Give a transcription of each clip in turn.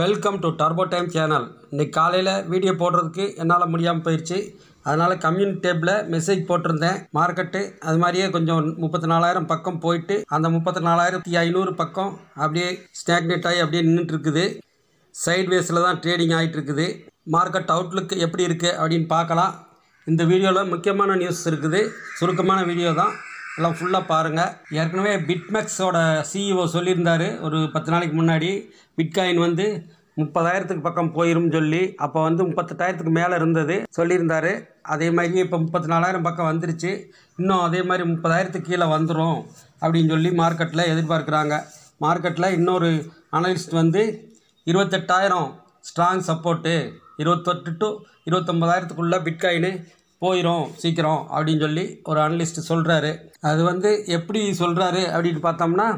welcome to turbo time channel இன்றைக்கி காலையில் video போடுறதுக்கு என்னால் முடியாமல் போயிடுச்சு அதனால் கம்யூனி டேபில் மெசேஜ் போட்டிருந்தேன் மார்க்கெட்டு அது மாதிரியே கொஞ்சம் முப்பத்தி நாலாயிரம் பக்கம் போயிட்டு அந்த முப்பத்தி நாலாயிரத்தி ஐநூறு பக்கம் அப்படியே ஸ்டாக்னேட் ஆகி அப்படியே நின்றுட்டுருக்குது சைட்வேஸில் தான் ட்ரேடிங் ஆகிட்டுருக்குது மார்க்கெட் அவுட்லுக் எப்படி இருக்குது அப்படின்னு பார்க்கலாம் இந்த வீடியோவில் முக்கியமான நியூஸ் இருக்குது சுருக்கமான வீடியோ தான் எல்லாம் ஃபுல்லாக பாருங்கள் ஏற்கனவே பிட்மெக்ஸோட சிஇஓ சொல்லியிருந்தார் ஒரு பத்து நாளைக்கு முன்னாடி பிட்காயின் வந்து முப்பதாயிரத்துக்கு பக்கம் போயிரும் சொல்லி அப்போ வந்து முப்பத்தெட்டாயிரத்துக்கு மேலே இருந்தது சொல்லியிருந்தார் அதே மாதிரி இப்போ முப்பத்தி நாலாயிரம் பக்கம் வந்துருச்சு இன்னும் அதே மாதிரி முப்பதாயிரத்துக்கு கீழே வந்துடும் அப்படின்னு சொல்லி மார்க்கெட்டில் எதிர்பார்க்குறாங்க மார்க்கெட்டில் இன்னொரு அனலிஸ்ட் வந்து இருபத்தெட்டாயிரம் ஸ்ட்ராங் சப்போர்ட்டு இருபத்தெட்டு டு இருபத்தொம்பதாயிரத்துக்குள்ளே பிட்காயின் போயிடும் சீக்கிரம் அப்படின்னு சொல்லி ஒரு அனலிஸ்ட் சொல்கிறாரு அது வந்து எப்படி சொல்கிறாரு அப்படின்னு பார்த்தோம்னா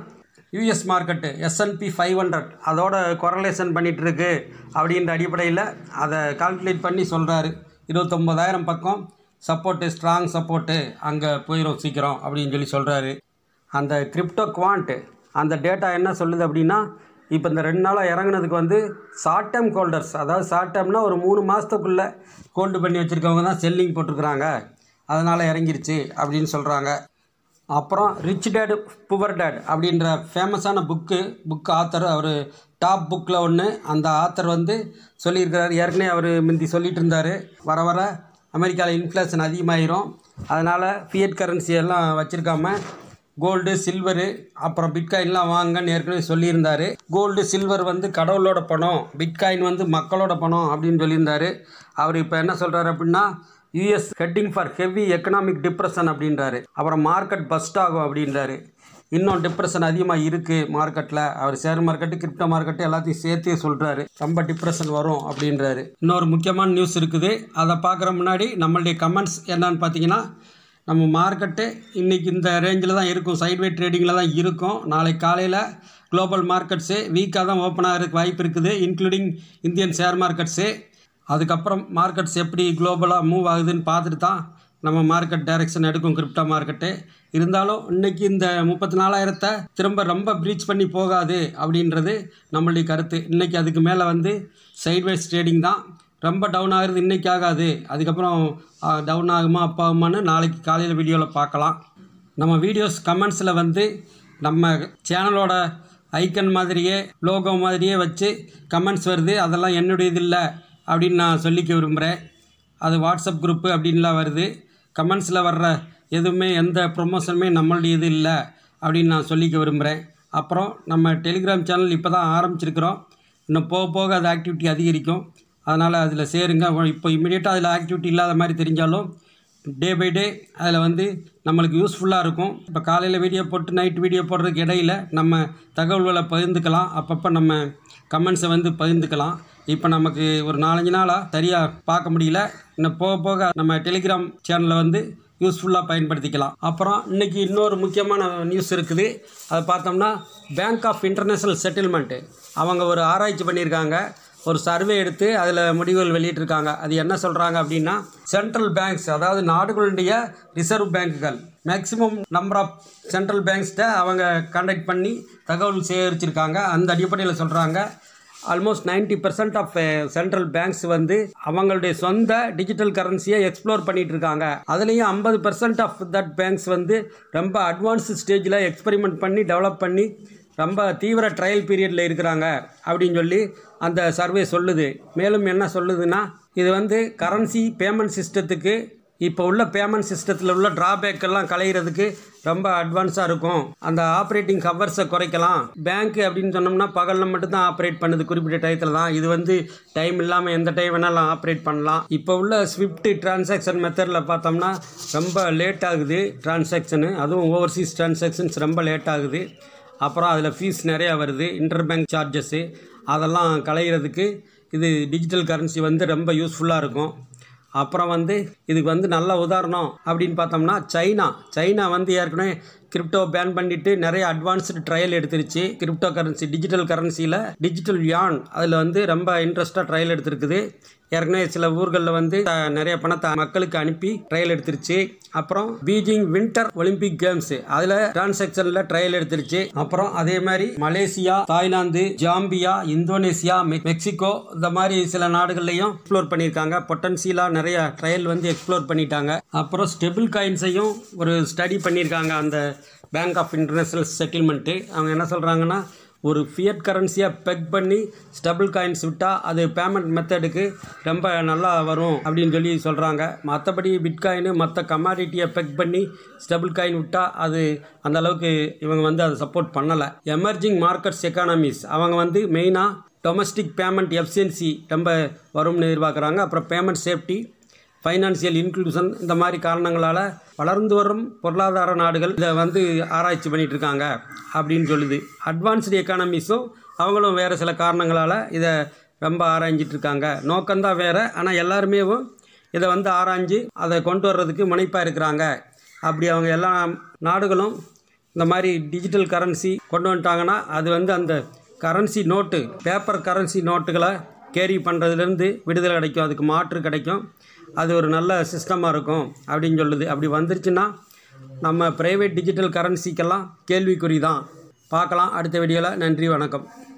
US market S and P five hundred அதோட கொரலேஷன் பண்ணிகிட்ருக்கு அப்படின்ற அடிப்படையில் அதை கால்குலேட் பண்ணி சொல்கிறாரு இருபத்தொம்பதாயிரம் பக்கம் சப்போர்ட்டு ஸ்ட்ராங் சப்போர்ட்டு அங்கே போயிடும் சீக்கிரம் அப்படின்னு சொல்லி சொல்கிறாரு அந்த கிரிப்டோ குவான்ட்டு அந்த டேட்டா என்ன சொல்லுது அப்படின்னா இப்போ இந்த ரெண்டு நாளாக இறங்கினதுக்கு வந்து ஷார்ட் டைம் கோல்டர்ஸ் அதாவது ஷார்ட் டேர்ம்னால் ஒரு மூணு மாதத்துக்குள்ளே கோல்டு பண்ணி வச்சுருக்கவங்க தான் செல்லிங் போட்டிருக்கிறாங்க அதனால் இறங்கிருச்சு அப்படின்னு சொல்கிறாங்க அப்புறம் ரிச் டேடு புவர் டேட் அப்படின்ற ஃபேமஸான புக்கு புக் ஆத்தர் அவர் டாப் புக்கில் ஒன்று அந்த ஆத்தர் வந்து சொல்லியிருக்கிறார் ஏற்கனவே அவர் முந்தி சொல்லிகிட்டு இருந்தார் வர வர அமெரிக்காவில் இன்ஃப்ளேஷன் அதிகமாகிரும் அதனால் ஃபியட் கரன்சி எல்லாம் வச்சுருக்காமல் கோல்டு சில்வரு அப்புறம் பிட்காயின்லாம் வாங்கன்னு ஏற்கனவே சொல்லியிருந்தார் கோல்டு சில்வர் வந்து கடவுளோட பணம் பிட்காயின் வந்து மக்களோட பணம் அப்படின்னு சொல்லியிருந்தார் அவர் இப்போ என்ன சொல்கிறார் அப்படின்னா US heading for heavy economic depression அப்படின்றாரு அப்புறம் மார்க்கெட் பஸ்ட் ஆகும் அப்படின்றாரு இன்னும் டிப்ரெஷன் அதிகமாக இருக்குது மார்க்கெட்டில் அவர் ஷேர் மார்க்கெட்டு கிரிப்டோ மார்க்கெட்டு எல்லாத்தையும் சேர்த்தே சொல்கிறாரு ரொம்ப டிப்ரெஷன் வரும் அப்படின்றாரு இன்னொரு முக்கியமான நியூஸ் இருக்குது அதை பார்க்குற முன்னாடி நம்மளுடைய கமெண்ட்ஸ் என்னன்னு பார்த்தீங்கன்னா நம்ம மார்க்கெட்டு இன்றைக்கி இந்த ரேஞ்சில் தான் இருக்கும் சைட்வே ட்ரேடிங்கில் தான் இருக்கும் நாளைக்கு காலையில் குளோபல் மார்க்கெட்ஸு வீக்காக தான் ஓப்பன் ஆகிறதுக்கு வாய்ப்பு இருக்குது இன்க்ளூடிங் இந்தியன் ஷேர் மார்க்கெட்ஸு அதுக்கப்புறம் மார்க்கெட்ஸ் எப்படி குளோபலாக மூவ் ஆகுதுன்னு பார்த்துட்டு தான் நம்ம மார்க்கெட் டைரெக்ஷன் எடுக்கும் கிரிப்டோ மார்க்கெட்டு இருந்தாலும் இன்றைக்கி இந்த முப்பத்தி நாலாயிரத்தை திரும்ப ரொம்ப ப்ரீச் பண்ணி போகாது அப்படின்றது நம்மளுடைய கருத்து இன்றைக்கி அதுக்கு மேலே வந்து சைட்வேஸ் ட்ரேடிங் தான் ரொம்ப டவுன் ஆகிறது இன்றைக்கி ஆகாது அதுக்கப்புறம் டவுன் ஆகுமா அப்போ ஆகுமான்னு நாளைக்கு காலையில் வீடியோவில் பார்க்கலாம் நம்ம வீடியோஸ் கமெண்ட்ஸில் வந்து நம்ம சேனலோட ஐக்கன் மாதிரியே லோகோ மாதிரியே வச்சு கமெண்ட்ஸ் வருது அதெல்லாம் என்னுடையது இல்லை அப்படின்னு நான் சொல்லிக்க விரும்புகிறேன் அது வாட்ஸ்அப் குரூப்பு அப்படின்லாம் வருது கமெண்ட்ஸில் வர்ற எதுவுமே எந்த ப்ரொமோஷனுமே நம்மளுடையது இல்லை அப்படின்னு நான் சொல்லிக்க விரும்புகிறேன் அப்புறம் நம்ம டெலிகிராம் சேனல் இப்போ தான் ஆரம்பிச்சிருக்கிறோம் இன்னும் போக போக அது ஆக்டிவிட்டி அதிகரிக்கும் அதனால் அதில் சேருங்க இப்போ இம்மிடியேட்டாக அதில் ஆக்டிவிட்டி இல்லாத மாதிரி தெரிஞ்சாலும் டே பை டே அதில் வந்து நம்மளுக்கு யூஸ்ஃபுல்லாக இருக்கும் இப்போ காலையில் வீடியோ போட்டு நைட் வீடியோ போடுறதுக்கு இடையில் நம்ம தகவல்களை பகிர்ந்துக்கலாம் அப்பப்போ நம்ம கமெண்ட்ஸை வந்து பகிர்ந்துக்கலாம் இப்போ நமக்கு ஒரு நாலஞ்சு நாளாக சரியாக பார்க்க முடியல இன்னும் போக போக நம்ம டெலிகிராம் சேனலை வந்து யூஸ்ஃபுல்லாக பயன்படுத்திக்கலாம் அப்புறம் இன்றைக்கி இன்னொரு முக்கியமான நியூஸ் இருக்குது அதை பார்த்தோம்னா பேங்க் ஆஃப் இன்டர்நேஷ்னல் செட்டில்மெண்ட்டு அவங்க ஒரு ஆராய்ச்சி பண்ணியிருக்காங்க ஒரு சர்வே எடுத்து அதில் முடிவுகள் வெளியிட்டிருக்காங்க அது என்ன சொல்கிறாங்க அப்படின்னா சென்ட்ரல் பேங்க்ஸ் அதாவது நாடுகளுடைய ரிசர்வ் பேங்க்குகள் மேக்ஸிமம் நம்பர் ஆஃப் சென்ட்ரல் பேங்க்ஸ்கிட்ட அவங்க கண்டக்ட் பண்ணி தகவல் சேகரிச்சிருக்காங்க அந்த அடிப்படையில் சொல்கிறாங்க almost ninety percent of central banks வந்து அவங்களுடைய சொந்த டிஜிட்டல் கரன்சியை எக்ஸ்ப்ளோர் பண்ணிட்டு இருக்காங்க அதுலேயும் ஐம்பது பர்சன்ட் ஆஃப் தட் பேங்க்ஸ் வந்து ரொம்ப அட்வான்ஸ் ஸ்டேஜில் எக்ஸ்பெரிமெண்ட் பண்ணி டெவலப் பண்ணி ரொம்ப தீவிர ட்ரையல் பீரியடில் இருக்கிறாங்க அப்படின்னு சொல்லி அந்த சர்வே சொல்லுது மேலும் என்ன சொல்லுதுன்னா இது வந்து கரன்சி பேமெண்ட் சிஸ்டத்துக்கு இப்போ உள்ள பேமெண்ட் சிஸ்டத்தில் உள்ள டிராபேக் எல்லாம் களைகிறதுக்கு ரொம்ப அட்வான்ஸாக இருக்கும் அந்த ஆப்ரேட்டிங் ஹவர்ஸை குறைக்கலாம் பேங்க் அப்படின்னு சொன்னோம்னா பகலில் மட்டும்தான் ஆப்ரேட் பண்ணுது குறிப்பிட்ட டயத்தில் தான் இது வந்து டைம் இல்லாமல் எந்த டைம் வேணாலும் ஆப்ரேட் பண்ணலாம் இப்போ உள்ள ஸ்விஃப்ட் டிரான்சாக்ஷன் மெத்தடில் பார்த்தோம்னா ரொம்ப லேட் ஆகுது டிரான்சாக்ஷனு அதுவும் ஓவர்சீஸ் டிரான்சாக்ஷன்ஸ் ரொம்ப லேட் ஆகுது அப்புறம் அதில் ஃபீஸ் நிறையா வருது இன்டர் பேங்க் சார்ஜஸ்ஸு அதெல்லாம் களைகிறதுக்கு இது டிஜிட்டல் கரன்சி வந்து ரொம்ப யூஸ்ஃபுல்லாக இருக்கும் அப்புறம் வந்து இதுக்கு வந்து நல்ல உதாரணம் அப்படின்னு பார்த்தோம்னா சைனா சைனா வந்து ஏற்கனவே கிரிப்டோ பேன் பண்ணிட்டு நிறைய அட்வான்ஸ்டு ட்ரையல் எடுத்துருச்சு கிரிப்டோ கரன்சி டிஜிட்டல் கரன்சியில் டிஜிட்டல் யான் அதில் வந்து ரொம்ப இன்ட்ரெஸ்ட்டாக ட்ரையல் எடுத்துருக்குது ஏற்கனவே சில ஊர்களில் வந்து நிறைய பணத்தை மக்களுக்கு அனுப்பி ட்ரையல் எடுத்துருச்சு அப்புறம் பீஜிங் வின்டர் ஒலிம்பிக் கேம்ஸ் அதில் டிரான்சாக்ஷனில் ட்ரையல் எடுத்துருச்சு அப்புறம் அதே மாதிரி Malaysia Thailand Zambia Indonesia Mexico இந்த மாதிரி சில நாடுகள்லையும் எக்ஸ்ப்ளோர் பண்ணியிருக்காங்க பொட்டன்சியலாக நிறைய ட்ரையல் வந்து எக்ஸ்ப்ளோர் பண்ணிட்டாங்க அப்புறம் ஸ்டெபிள் காயின்ஸையும் ஒரு ஸ்டடி பண்ணியிருக்காங்க அந்த பேங்க் ஆஃப் இன்டர்நேஷ்னல் செட்டில்மெண்ட்டு அவங்க என்ன சொல்கிறாங்கன்னா ஒரு ஃபியட் கரன்சியாக பெக் பண்ணி ஸ்டபுள் காயின்ஸ் விட்டால் அது பேமெண்ட் மெத்தடுக்கு ரொம்ப நல்லா வரும் அப்படின்னு சொல்லி சொல்கிறாங்க மற்றபடி பிட்காயின் மற்ற கமாடிட்டியை பெக் பண்ணி ஸ்டபுள் காயின் விட்டால் அது அந்தளவுக்கு இவங்க வந்து அதை சப்போர்ட் பண்ணலை எமர்ஜிங் மார்க்கெட்ஸ் எக்கானமிஸ் அவங்க வந்து மெயினாக டொமஸ்டிக் பேமெண்ட் எஃபிஷியன்சி ரொம்ப வரும்னு எதிர்பார்க்குறாங்க அப்புறம் பேமெண்ட் சேஃப்டி ஃபைனான்சியல் இன்க்ளூஷன் இந்த மாதிரி காரணங்களால் வளர்ந்து வரும் பொருளாதார நாடுகள் இதை வந்து ஆராய்ச்சி பண்ணிகிட்டு இருக்காங்க அப்படின்னு சொல்லுது அட்வான்ஸ்டு எக்கானமிஸும் அவங்களும் வேறு சில காரணங்களால் இதை ரொம்ப ஆராய்ஞ்சிட்ருக்காங்க நோக்கம்தான் வேறு ஆனால் எல்லாருமே இதை வந்து ஆராய்ஞ்சு அதை கொண்டு வர்றதுக்கு முனைப்பாக இருக்கிறாங்க அப்படி அவங்க எல்லா நாடுகளும் இந்த மாதிரி டிஜிட்டல் கரன்சி கொண்டு வந்துட்டாங்கன்னா அது வந்து அந்த கரன்சி நோட்டு பேப்பர் கரன்சி நோட்டுகளை கேரி பண்ணுறதுலேருந்து விடுதலை கிடைக்கும் அதுக்கு மாற்று கிடைக்கும் அது ஒரு நல்ல சிஸ்டமாக இருக்கும் அப்படின்னு சொல்லுது அப்படி வந்துருச்சுன்னா நம்ம ப்ரைவேட் டிஜிட்டல் கரன்சிக்கெல்லாம் கேள்விக்குறி தான் பார்க்கலாம் அடுத்த வீடியோவில் நன்றி வணக்கம்